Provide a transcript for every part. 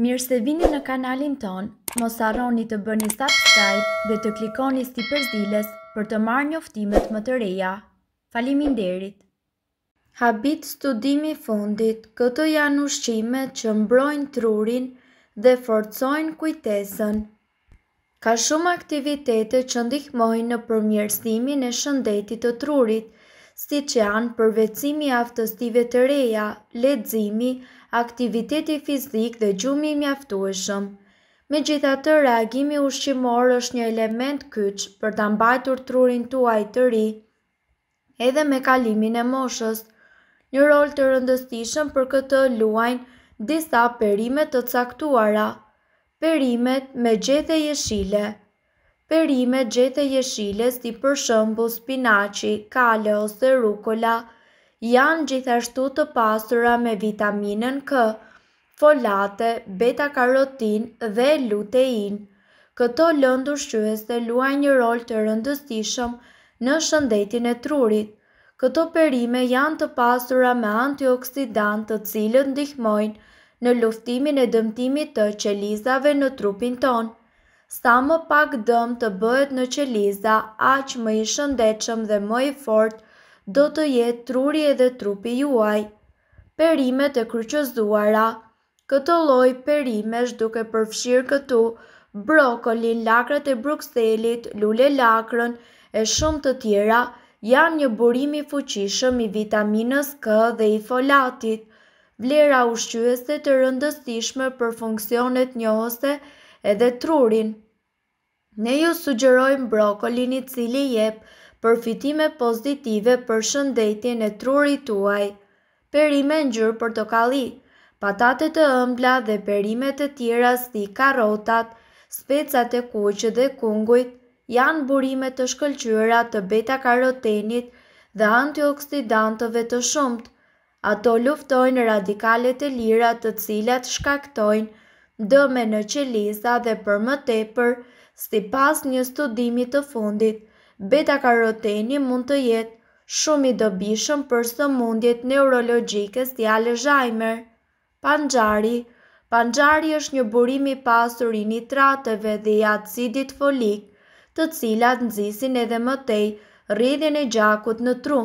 Mirë se vini në kanalin ton, mos arroni të bëni subscribe dhe të klikoni sti përzilës për të marrë një më të reja. Falimin derit! Habit studimi fundit, këto janë ushqimet që mbrojnë trurin dhe forcojnë kujtesën. Ka shumë aktivitete që ndihmojnë në përmjërstimin e shëndetit të trurit, si që janë përvecimi aftëstive të reja, ledzimi, aktiviteti fizik dhe gjumi i mjaftueshëm. Me gjitha të reagimi ushqimor është një element kyç për të mbajtur trurin tuaj të ri, edhe me kalimin e moshës, një rol të rëndëstishëm për këtë luajnë disa perimet të caktuara. Perimet me gjete jeshile Perimet gjete jeshile si për shëmbu, spinaci, kale ose rukola, janë gjithashtu të pasura me vitaminën K, folate, beta-karotin dhe lutein. Këto lëndur shqyëse luaj një rol të rëndësishëm në shëndetin e trurit. Këto perime janë të pasura me antioksidant të cilët ndihmojnë në luftimin e dëmtimit të qelizave në trupin tonë. Sa më pak dëm të bëhet në qeliza, aq më i shëndetshëm dhe më i fortë do të jetë truri edhe trupi juaj. Perimet e kryqëzduara Këto loj perimesh duke përfshirë këtu brokoli, lakrat e brukselit, lule lakrën e shumë të tjera janë një burimi fuqishëm i vitaminës K dhe i folatit, vlera ushqyese të rëndësishme për funksionet njohose edhe trurin. Ne ju sugjerojmë brokolin i cili jepë përfitime pozitive për shëndetje e trurit tuaj, perime në të portokalli, patate të ëmbla dhe perime të tjera si karotat, specat e kuqë dhe kungujt, janë burime të shkëllqyra të beta karotenit dhe antioksidantëve të shumët. Ato luftojnë radikalet e lira të cilat shkaktojnë dëme në qeliza dhe për më tepër, si pas një studimit të fundit, beta karoteni mund të jetë shumë i dobishëm për së mundjet neurologikës të Alzheimer. Panxhari, panxhari është një burim i pasur i nitrateve dhe i acidit folik, të cilat nxisin edhe më tej rrjedhjen e gjakut në tru.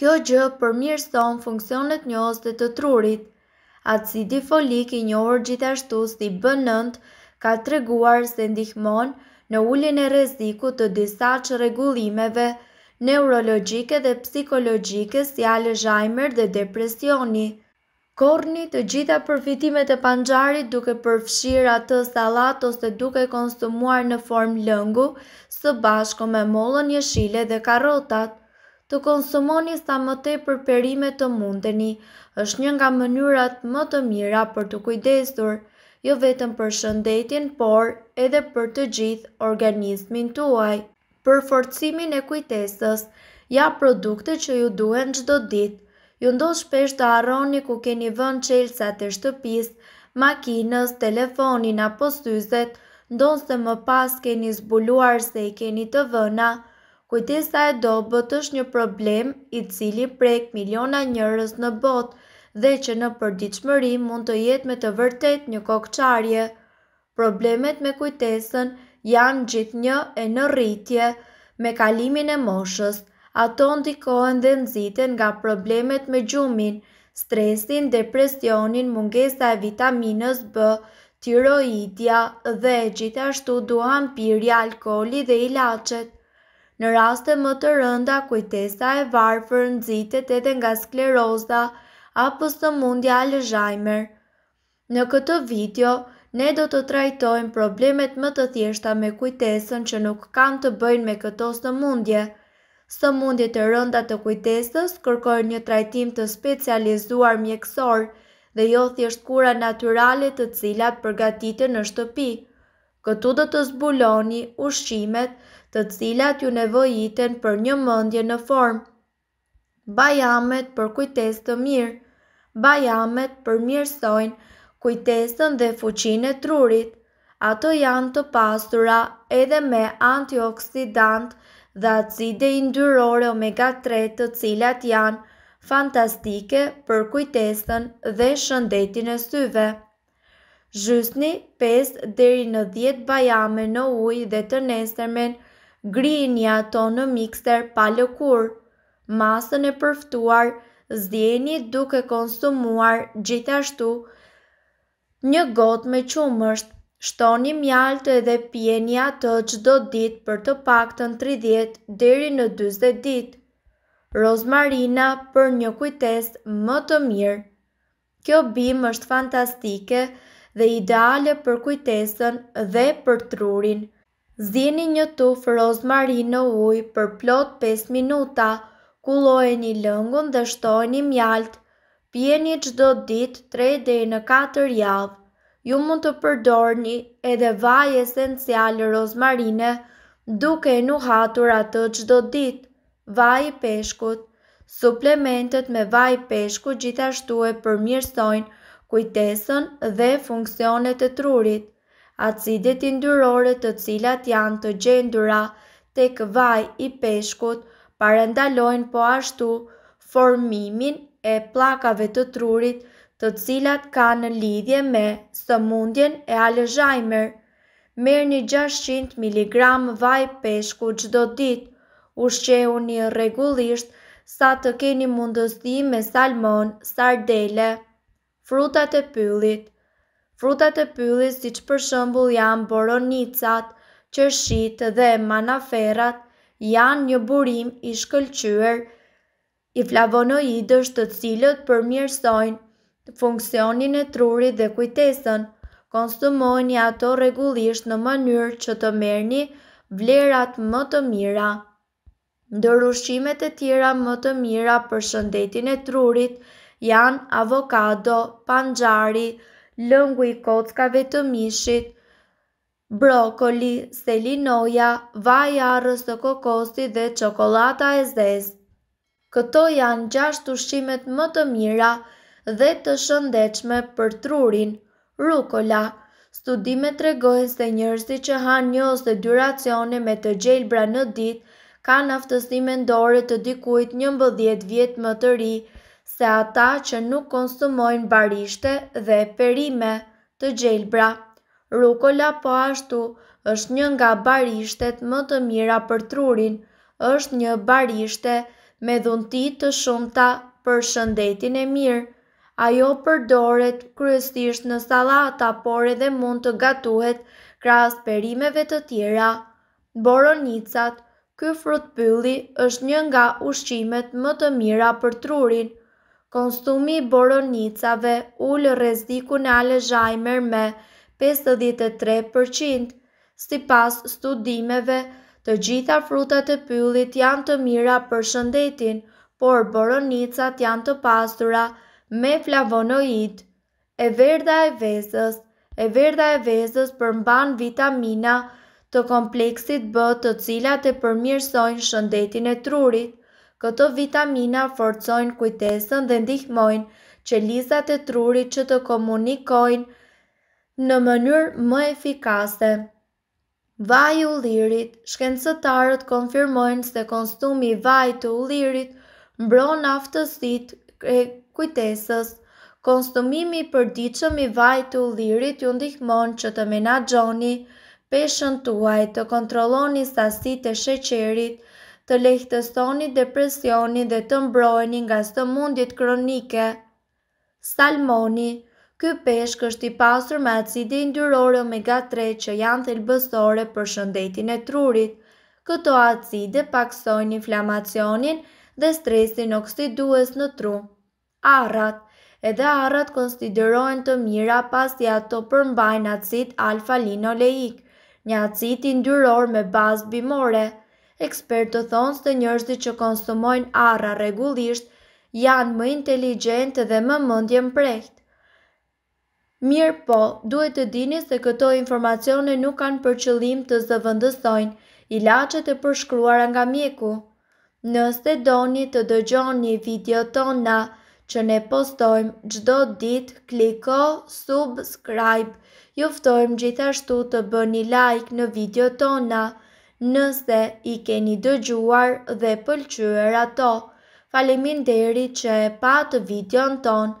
Kjo gjë përmirëson funksionet njohëse të trurit. Acidi folik i njohur gjithashtu si B9 ka treguar se ndihmon në ullin e reziku të disa që regullimeve neurologike dhe psikologike si Alzheimer dhe depresioni. Korni të gjitha përfitimet e panxarit duke përfshirë atë salat ose duke konsumuar në form lëngu së bashko me molën jeshile dhe karotat. Të konsumoni sa më për perimet të mundeni, është një nga mënyrat më të mira për të kujdesur, jo vetëm për shëndetin, por edhe për të gjithë organizmin tuaj. Për forcimin e kujtesës, ja produkte që ju duhen gjdo ditë, ju ndosh shpesh të arroni ku keni vën qelësat e shtëpis, makinës, telefonin apo syzet, ndonë se më pas keni zbuluar se i keni të vëna, kujtesa e dobët është një problem i cili prek miliona njërës në botë, dhe që në përdiqëmëri mund të jetë me të vërtet një kokë qarje. Problemet me kujtesën janë gjithë një e në rritje me kalimin e moshës, ato ndikohen dhe nëziten nga problemet me gjumin, stresin, depresionin, mungesa e vitaminës B, tiroidja dhe gjithashtu duham piri alkoli dhe ilacet. Në raste më të rënda, kujtesa e varë për nëzitet edhe nga skleroza, apo së mundja Alzheimer. Në këtë video, ne do të trajtojmë problemet më të thjeshta me kujtesën që nuk kanë të bëjnë me këto së mundje. Së mundje të rënda të kujtesës kërkojnë një trajtim të specializuar mjekësor dhe jo thjesht kura naturalit të cilat përgatitë në shtëpi. Këtu do të zbuloni ushqimet të cilat ju nevojiten për një mëndje në formë. Bajamet për kujtes të mirë bajamet përmjërsojnë kujtesën dhe fuqinë e trurit. Ato janë të pastura edhe me antioksidant dhe acide indyrore omega 3 të cilat janë fantastike për kujtesën dhe shëndetin e syve. Zhysni 5 deri në 10 bajame në ujë dhe të nesërmen grinja ato në mikser pa lëkur. Masën e përftuar nështë Zdjeni duke konsumuar gjithashtu një got me qumësht, shtoni mjaltë edhe pjeni atë qdo dit për të pak të në 30 deri në 20 dit. Rozmarina për një kujtes më të mirë. Kjo bim është fantastike dhe ideale për kujtesën dhe për trurin. Zdjeni një tufë rozmarinë në uj për plot 5 minuta kulojeni lëngun dhe shtojeni mjalt, Pjeni qdo ditë 3 dhe në 4 javë. Ju mund të përdorni edhe vaj esencial rozmarine duke e nuhatur atë qdo ditë. Vaj i peshkut Suplementet me vaj peshku gjithashtu e përmjërsojnë kujtesën dhe funksionet e trurit. Acidet indyrore të cilat janë të gjendura tek vaj i peshkut, parendalojnë po ashtu formimin e plakave të trurit të cilat ka në lidhje me së mundjen e alëzhajmer. Merë një 600 mg vaj peshku qdo dit, u shqehu një regullisht sa të keni mundësi me salmon, sardele, frutat e pyllit. Frutat e pyllit si që për shëmbull janë boronicat, qërshit dhe manaferat, janë një burim i shkëllqyër i flavonoidës të cilët përmjërsojnë funksionin e trurit dhe kujtesën, konsumojnë ato regullisht në mënyrë që të merni vlerat më të mira. Ndërushimet e tjera më të mira për shëndetin e trurit janë avokado, panxari, lëngu i kockave të mishit, brokoli, selinoja, vaj arës të kokosti dhe qokolata e zez. Këto janë gjashtë ushqimet më të mira dhe të shëndechme për trurin, rukola, studime të regojnë se njërësi që hanë një ose dy racione me të gjelbra në dit, kanë aftësi ndore të dikuit një mbëdhjet vjet më të ri, se ata që nuk konsumojnë barishte dhe perime të gjelbra. Rukola po ashtu është një nga barishtet më të mira për trurin, është një barishte me dhuntit të shumta për shëndetin e mirë. Ajo përdoret kryesisht në sallata, por edhe mund të gatuhet krahas perimeve të tjera. Boronicat, ky frut pylli është një nga ushqimet më të mira për trurin. Konsumi i boronicave ul rrezikun e Alzheimer me 53%. Si pas studimeve, të gjitha frutat e pyllit janë të mira për shëndetin, por boronicat janë të pastura me flavonoid. E verda e vezës E verda e vezës përmban vitamina të kompleksit B të cilat e përmirësojnë shëndetin e trurit. Këto vitamina forcojnë kujtesën dhe ndihmojnë që lizat e trurit që të komunikojnë në mënyrë më efikase. Vaj u lirit, shkencëtarët konfirmojnë se konstumi vaj të u lirit mbron aftësit e kujtesës. Konstumimi për diqëm i vaj të u lirit ju ndihmon që të menagjoni, peshën tuaj të kontroloni sasit e sheqerit, të lehtësoni depresioni dhe të mbrojni nga së mundit kronike. salmoni, Ky peshk është i pasur me acidi indyrore omega 3 që janë thelbësore për shëndetin e trurit. Këto acide paksojnë inflamacionin dhe stresin oksidues në tru. Arrat Edhe arrat konsiderohen të mira pasi ato përmbajnë acid alfa-linoleik, një acid i ndyror me bazë bimore. Ekspertë thonë se njerëzit që konsumojnë arra rregullisht janë më inteligjentë dhe më mendjen prekt. Mirë po, duhet të dini se këto informacione nuk kanë për qëllim të zëvëndësojnë ilaqet e përshkruara nga mjeku. Nëse doni të dëgjon një video tona që ne postojmë gjdo dit, kliko subscribe. Juftojmë gjithashtu të bëni like në video tona nëse i keni dëgjuar dhe pëlqyër ato. Falimin deri që e patë video në tonë.